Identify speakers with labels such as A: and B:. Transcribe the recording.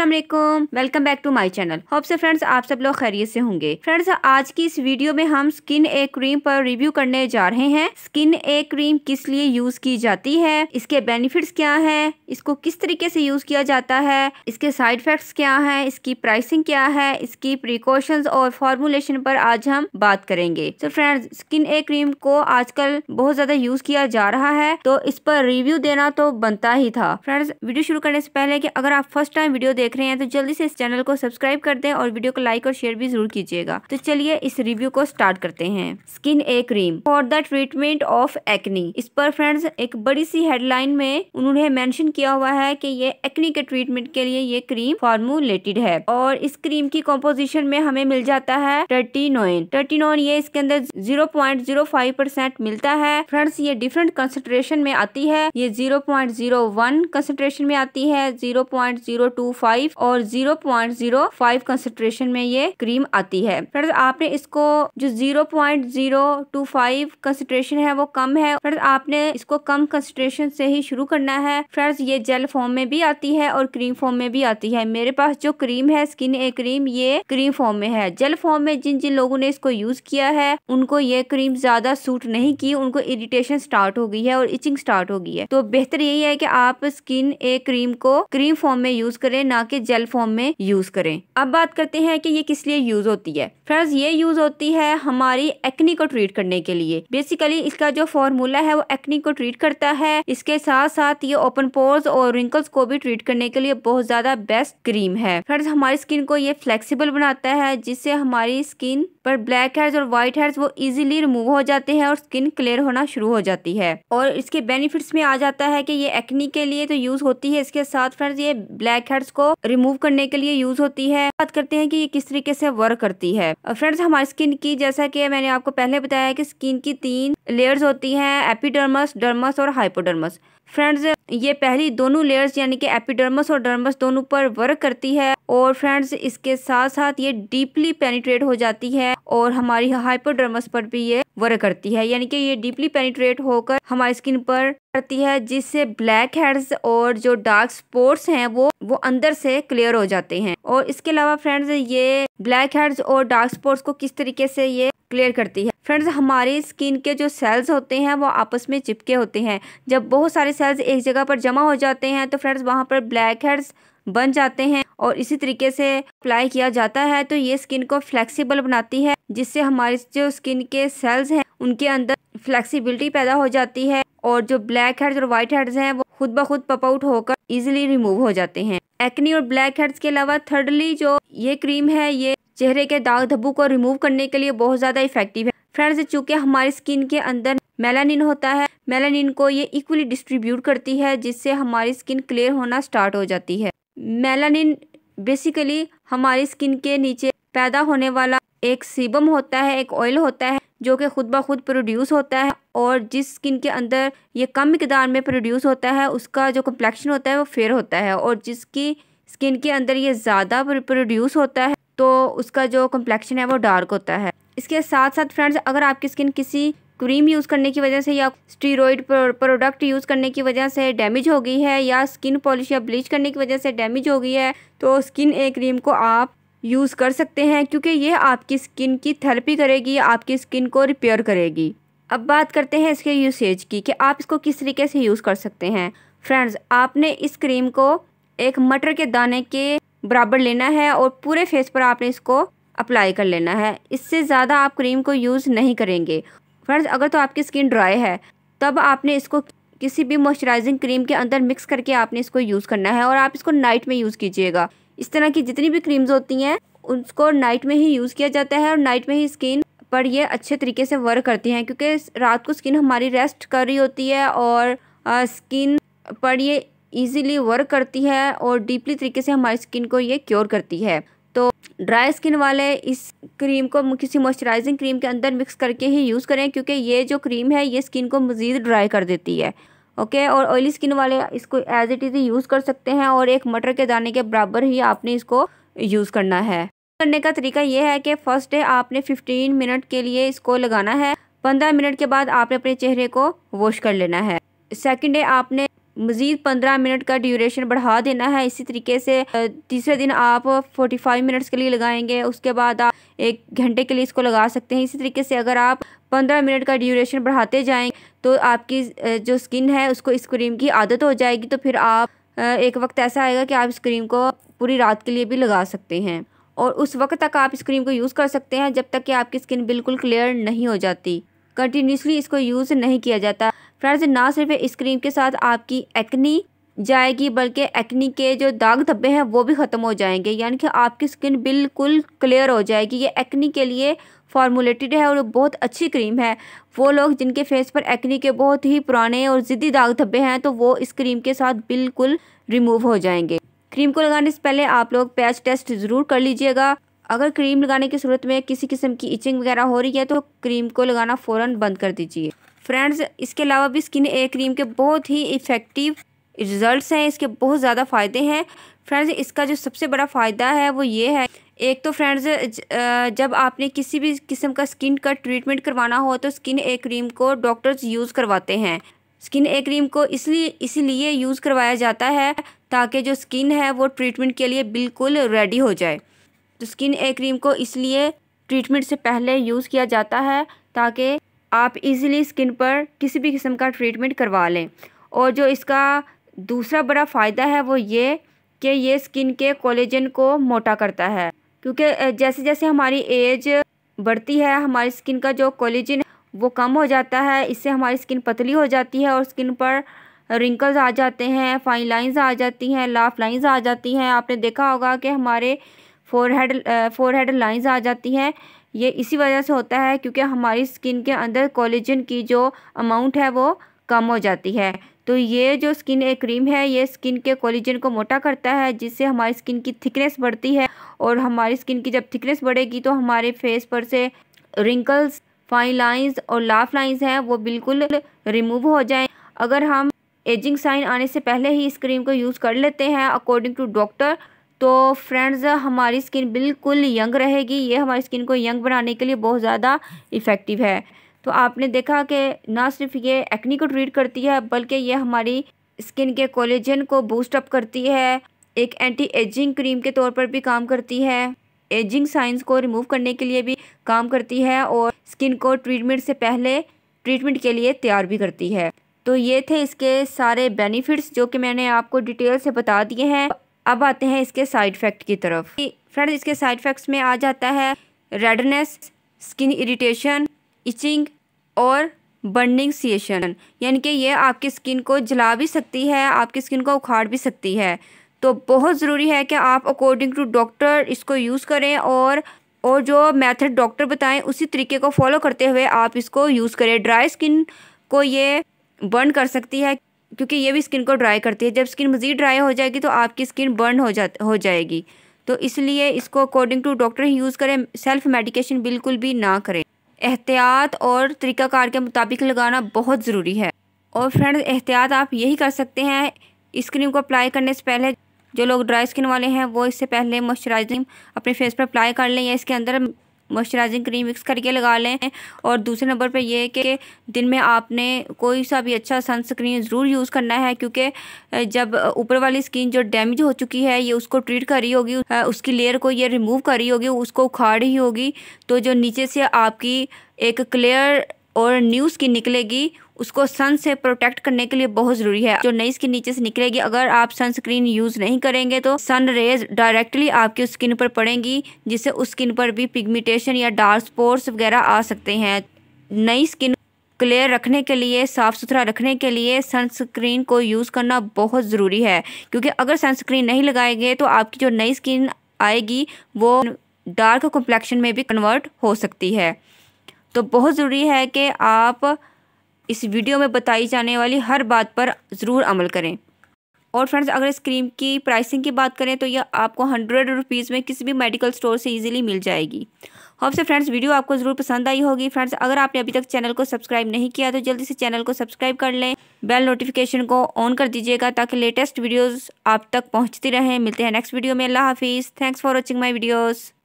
A: Aslam welcome back to my channel hope से friends आप सब लोग खैरियत से होंगे फ्रेंड्स आज की इस वीडियो में हम स्किन ए क्रीम पर रिव्यू करने जा रहे हैं स्किन ए क्रीम किस लिए यूज की जाती है इसके बेनिफिट्स क्या है इसको किस तरीके से यूज किया जाता है इसके साइड इफेक्ट्स क्या है इसकी प्राइसिंग क्या है इसकी प्रिकॉशन और फॉर्मुलेशन पर आज हम बात करेंगे तो फ्रेंड्स स्किन ए क्रीम को आजकल बहुत ज्यादा यूज किया जा रहा है तो इस पर रिव्यू देना तो बनता ही था फ्रेंड्स वीडियो शुरू करने से पहले की अगर आप फर्स्ट टाइम वीडियो देख देख रहे हैं तो जल्दी से इस चैनल को सब्सक्राइब कर दें और वीडियो को लाइक और शेयर भी जरूर कीजिएगा तो चलिए इस रिव्यू को स्टार्ट करते हैं skin A cream for the treatment of acne इस पर फ्रेंड्स एक बड़ी सी हेडलाइन में उन्होंने मेंशन किया हुआ है कि ये एक्नी के ट्रीटमेंट के लिए ये क्रीम फॉर्मुलेटेड है और इस क्रीम की कॉम्पोजिशन में हमें मिल जाता है टर्टी नोइन टर्टी नोइन ये इसके अंदर zero point zero five percent मिलता है फ्रेंड्स ये डिफरेंट कंसेंट्रेशन में आती है ये zero point zero one concentration में आती है zero point zero two five five और zero point zero five concentration में ये क्रीम आती है फ्रेंड्स आपने इसको जो zero point zero two five concentration है वो कम है फ्रेंड्स आपने इसको कम कंसेंट्रेशन से ही शुरू करना है फ्रेंड्स ये जेल फॉर्म में भी आती है और क्रीम फॉर्म में भी आती है मेरे पास जो क्रीम है स्किन ए क्रीम ये क्रीम फॉर्म में है जेल फॉर्म में जिन जिन लोगों ने इसको यूज किया है उनको ये क्रीम ज्यादा सूट नहीं की उनको इरिटेशन स्टार्ट हो गई है और इचिंग स्टार्ट हो गई है तो बेहतर यही है कि आप स्किन ए क्रीम को क्रीम फॉर्म में यूज करें ना के जेल फॉर्म में यूज करें अब बात करते हैं कि ये किस लिए यूज होती है फ्रेंड्स ये यूज होती है हमारी एक्नी को ट्रीट करने के लिए बेसिकली इसका जो फॉर्मूला है वो एक्नी को ट्रीट करता है इसके साथ साथ ये ओपन पोर्स और रिंकल्स को भी ट्रीट करने के लिए बहुत ज्यादा बेस्ट क्रीम है फ्रेंड्स हमारी स्किन को ये फ्लेक्सीबल बनाता है जिससे हमारी स्किन पर ब्लैक हेयर्स और व्हाइट हेयर्स वो इजीली रिमूव हो जाते हैं और स्किन क्लियर होना शुरू हो जाती है और इसके बेनिफिट्स में आ जाता है कि ये एक्नी के लिए तो यूज होती है इसके साथ फ्रेंड्स ये ब्लैक हेयर्स को रिमूव करने के लिए यूज होती है बात करते हैं कि ये किस तरीके से वर्क करती है फ्रेंड्स हमारी स्किन की जैसा कि मैंने आपको पहले बताया कि स्किन की तीन लेयर्स होती हैं एपिडर्मस डर्मस और हाइपोडर्मस फ्रेंड्स ये पहली दोनों लेयर्स यानी कि एपिडर्मस और डर्मस दोनों पर वर्क करती है और फ्रेंड्स इसके साथ साथ ये डीपली पेनिट्रेट हो जाती है और हमारी हाइपोडर्मस पर भी ये वर्क करती है यानी कि ये डीपली पेनिट्रेट होकर हमारी स्किन पर करती है जिससे ब्लैक हेड्स और जो डार्क स्पॉट्स हैं वो वो अंदर से क्लियर हो जाते हैं और इसके अलावा फ्रेंड्स ये ब्लैक हेड्स और डार्क स्पॉट्स को किस तरीके से ये क्लियर करती है फ्रेंड्स हमारी स्किन के जो सेल्स होते हैं वो आपस में चिपके होते हैं जब बहुत सारे सेल्स एक जगह पर जमा हो जाते हैं तो फ्रेंड्स वहाँ पर ब्लैक हेड्स बन जाते हैं और इसी तरीके से अप्लाई किया जाता है तो ये स्किन को फ्लेक्सिबल बनाती है जिससे हमारे जो स्किन के सेल्स हैं उनके अंदर फ्लेक्सिबिलिटी पैदा हो जाती है और जो ब्लैक हेड्स और व्हाइट हेड्स हैं वो खुद ब खुद पप आउट होकर इजिली रिमूव हो जाते हैं एक्नी और ब्लैक हेड्स के अलावा थर्डली जो ये क्रीम है ये चेहरे के दाग धब्बू को रिमूव करने के लिए बहुत ज़्यादा इफेक्टिव है फ्रेंड्स चूंकि हमारी स्किन के अंदर मेलानिन होता है मेलानिन को ये इक्वली डिस्ट्रीब्यूट करती है जिससे हमारी स्किन क्लियर होना स्टार्ट हो जाती है मेलानिन बेसिकली हमारी स्किन के नीचे पैदा होने वाला एक सीबम होता है एक ऑयल होता है जो कि खुद ब खुद प्रोड्यूस होता है और जिस स्किन के अंदर ये कम मकदार में प्रोड्यूस होता है उसका जो कम्प्लेक्शन होता है वो फेयर होता है और जिसकी स्किन के अंदर ये ज़्यादा प्रोड्यूस होता है तो उसका जो कम्प्लेक्शन है वो डार्क होता है इसके साथ साथ फ्रेंड्स अगर आपकी स्किन किसी क्रीम यूज़ करने की वजह से या स्टीरोइड प्रोडक्ट यूज़ करने की वजह से डैमेज हो गई है या स्किन पॉलिश या ब्लीच करने की वजह से डैमेज हो गई है तो स्किन ए क्रीम को आप यूज़ कर सकते हैं क्योंकि ये आपकी स्किन की थेरेपी करेगी आपकी स्किन को रिपेयर करेगी अब बात करते हैं इसके यूसेज की कि आप इसको किस तरीके से यूज़ कर सकते हैं फ्रेंड्स आपने इस क्रीम को एक मटर के दाने के बराबर लेना है और पूरे फेस पर आपने इसको अप्लाई कर लेना है इससे ज़्यादा आप क्रीम को यूज़ नहीं करेंगे फ्रेंड्स अगर तो आपकी स्किन ड्राई है तब आपने इसको किसी भी मॉइस्चराइजिंग क्रीम के अंदर मिक्स करके आपने इसको यूज़ करना है और आप इसको नाइट में यूज़ कीजिएगा इस तरह की जितनी भी क्रीम्स होती हैं उसको नाइट में ही यूज़ किया जाता है और नाइट में ही स्किन पर ये अच्छे तरीके से वर्क करती हैं क्योंकि रात को स्किन हमारी रेस्ट कर रही होती है और आ, स्किन पर ये इजीली वर्क करती है और डीपली तरीके से हमारी स्किन को ये क्योर करती है तो ड्राई स्किन वाले इस क्रीम को किसी मॉइस्चराइजिंग क्रीम के अंदर मिक्स करके ही यूज़ करें क्योंकि ये जो क्रीम है ये स्किन को मज़ीद ड्राई कर देती है ओके और ऑयली स्किन वाले इसको एज इट इज़ यूज़ कर सकते हैं और एक मटर के दाने के बराबर ही आपने इसको यूज़ करना है करने का तरीका यह है कि फ़र्स्ट डे आपने 15 मिनट के लिए इसको लगाना है 15 मिनट के बाद आपने अपने चेहरे को वॉश कर लेना है सेकंड डे आपने मज़ीद पंद्रह मिनट का ड्यूरेशन बढ़ा देना है इसी तरीके से तीसरे दिन आप फोर्टी फाइव मिनट्स के लिए लगाएंगे उसके बाद आप एक घंटे के लिए इसको लगा सकते हैं इसी तरीके से अगर आप पंद्रह मिनट का ड्यूरेशन बढ़ाते जाएँ तो आपकी जो स्किन है उसको इस क्रीम की आदत हो जाएगी तो फिर आप एक वक्त ऐसा आएगा कि आप इस क्रीम को पूरी रात के लिए भी लगा सकते हैं और उस वक्त तक आप इस क्रीम को यूज़ कर सकते हैं जब तक कि आपकी स्किन बिल्कुल क्लियर नहीं हो जाती कंटिन्यूसली इसको यूज़ नहीं किया जाता फ्रेंड्स ना सिर्फ इस क्रीम के साथ आपकी एक्नी जाएगी बल्कि एक्नी के जो दाग धब्बे हैं वो भी ख़त्म हो जाएंगे यानी कि आपकी स्किन बिल्कुल क्लियर हो जाएगी ये एक्नी के लिए फार्मूलेटेड है और बहुत अच्छी क्रीम है वो लोग जिनके फेस पर एक्नी के बहुत ही पुराने और ज़िद्दी दाग धब्बे हैं तो वो इस क्रीम के साथ बिल्कुल रिमूव हो जाएंगे क्रीम को लगाने से पहले आप लोग पैच टेस्ट ज़रूर कर लीजिएगा अगर क्रीम लगाने की सूरत में किसी किस्म की इचिंग वगैरह हो रही है तो क्रीम को लगाना फ़ौरन बंद कर दीजिए फ्रेंड्स इसके अलावा भी स्किन एयर क्रीम के बहुत ही इफ़ेक्टिव रिज़ल्ट्स हैं इसके बहुत ज़्यादा फ़ायदे हैं फ्रेंड्स इसका जो सबसे बड़ा फ़ायदा है वो ये है एक तो फ्रेंड्स जब आपने किसी भी किस्म का स्किन का ट्रीटमेंट करवाना हो तो स्किन एयर क्रीम को डॉक्टर्स यूज़ करवाते हैं स्किन ए क्रीम को इसलिए इसीलिए यूज़ करवाया जाता है ताकि जो स्किन है वो ट्रीटमेंट के लिए बिल्कुल रेडी हो जाए तो स्किन एयर क्रीम को इसलिए ट्रीटमेंट से पहले यूज़ किया जाता है ताकि आप इजीली स्किन पर किसी भी किस्म का ट्रीटमेंट करवा लें और जो इसका दूसरा बड़ा फ़ायदा है वो ये कि ये स्किन के कोलेजन को मोटा करता है क्योंकि जैसे जैसे हमारी एज बढ़ती है हमारी स्किन का जो कोलेजन वो कम हो जाता है इससे हमारी स्किन पतली हो जाती है और स्किन पर रिंकल्स आ जाते हैं फाइन लाइंस आ जाती हैं लाफ लाइंस आ जाती हैं आपने देखा होगा कि हमारे फोरहेड फोरहेड लाइंस आ जाती हैं ये इसी वजह से होता है क्योंकि हमारी स्किन के अंदर कोलेजन की जो अमाउंट है वो कम हो जाती है तो ये जो स्किन क्रीम है ये स्किन के कोलिजन को मोटा करता है जिससे हमारी स्किन की थिकनेस बढ़ती है और हमारी स्किन की जब थिकनेस बढ़ेगी तो हमारे फेस पर से रिंकल्स फाइन लाइंस और लाफ लाइंस हैं वो बिल्कुल रिमूव हो जाएं अगर हम एजिंग साइन आने से पहले ही इस क्रीम को यूज़ कर लेते हैं अकॉर्डिंग टू डॉक्टर तो फ्रेंड्स हमारी स्किन बिल्कुल यंग रहेगी ये हमारी स्किन को यंग बनाने के लिए बहुत ज़्यादा इफ़ेक्टिव है तो आपने देखा कि ना सिर्फ ये एक्नी को ट्रीट करती है बल्कि ये हमारी स्किन के कोलेजन को बूस्टअप करती है एक एंटी एजिंग क्रीम के तौर पर भी काम करती है एजिंग साइंस को रिमूव करने के लिए भी काम करती है और स्किन को ट्रीटमेंट से पहले ट्रीटमेंट के लिए तैयार भी करती है तो ये थे इसके सारे बेनिफिट्स जो कि मैंने आपको डिटेल से बता दिए हैं अब आते हैं इसके साइड इफ़ेक्ट की तरफ फ्रेंड इसके साइड इफ़ेक्ट्स में आ जाता है रेडनेस स्किन इरिटेशन इचिंग और बर्निंग सिएशन यानी कि यह आपकी स्किन को जला भी सकती है आपकी स्किन को उखाड़ भी सकती है तो बहुत ज़रूरी है कि आप अकॉर्डिंग टू डॉक्टर इसको यूज़ करें और और जो मेथड डॉक्टर बताएं उसी तरीके को फॉलो करते हुए आप इसको यूज़ करें ड्राई स्किन को ये बर्न कर सकती है क्योंकि ये भी स्किन को ड्राई करती है जब स्किन मज़ीद ड्राई हो जाएगी तो आपकी स्किन बर्न हो जा हो जाएगी तो इसलिए इसको अकॉर्डिंग टू डॉक्टर ही यूज़ करें सेल्फ मेडिकेशन बिल्कुल भी ना करें एहतियात और तरीक़ाकार के मुताबिक लगाना बहुत ज़रूरी है और फ्रेंड एहतियात आप यही कर सकते हैं इस क्रीम को अप्लाई करने से पहले जो लोग ड्राई स्किन वाले हैं वो इससे पहले मॉइस्चराइजिंग अपने फेस पर अप्लाई कर लें या इसके अंदर मॉइस्चराइजिंग क्रीम मिक्स करके लगा लें और दूसरे नंबर पर यह है कि दिन में आपने कोई सा भी अच्छा सनस्क्रीन ज़रूर यूज़ करना है क्योंकि जब ऊपर वाली स्किन जो डैमेज हो चुकी है ये उसको ट्रीट कर रही होगी उसकी लेयर को ये रिमूव कर रही होगी उसको उखाड़ रही होगी तो जो नीचे से आपकी एक क्लियर और न्यू स्किन निकलेगी उसको सन से प्रोटेक्ट करने के लिए बहुत ज़रूरी है जो नई स्किन नीचे से निकलेगी अगर आप सनस्क्रीन यूज़ नहीं करेंगे तो सन रेज डायरेक्टली आपकी स्किन पर पड़ेंगी जिससे उस स्किन पर भी पिगमिटेशन या डार्क स्पॉट्स वगैरह आ सकते हैं नई स्किन क्लियर रखने के लिए साफ़ सुथरा रखने के लिए सनस्क्रीन को यूज़ करना बहुत ज़रूरी है क्योंकि अगर सनस्क्रीन नहीं लगाएंगे तो आपकी जो नई स्किन आएगी वो डार्क कॉम्प्लेक्शन में भी कन्वर्ट हो सकती है तो बहुत ज़रूरी है कि आप इस वीडियो में बताई जाने वाली हर बात पर ज़रूर अमल करें और फ्रेंड्स अगर इस क्रीम की प्राइसिंग की बात करें तो यह आपको हंड्रेड रुपीज़ में किसी भी मेडिकल स्टोर से इजीली मिल जाएगी हम से फ्रेंड्स वीडियो आपको ज़रूर पसंद आई होगी फ्रेंड्स अगर आपने अभी तक चैनल को सब्सक्राइब नहीं किया तो जल्दी से चैनल को सब्सक्राइब कर लें बेल नोटिफिकेशन को ऑन कर दीजिएगा ताकि लेटेस्ट वीडियोज़ आप तक पहुँचती रहें मिलते हैं नेक्स्ट वीडियो में अल्लाह हाफिज़ thanks for watching my videos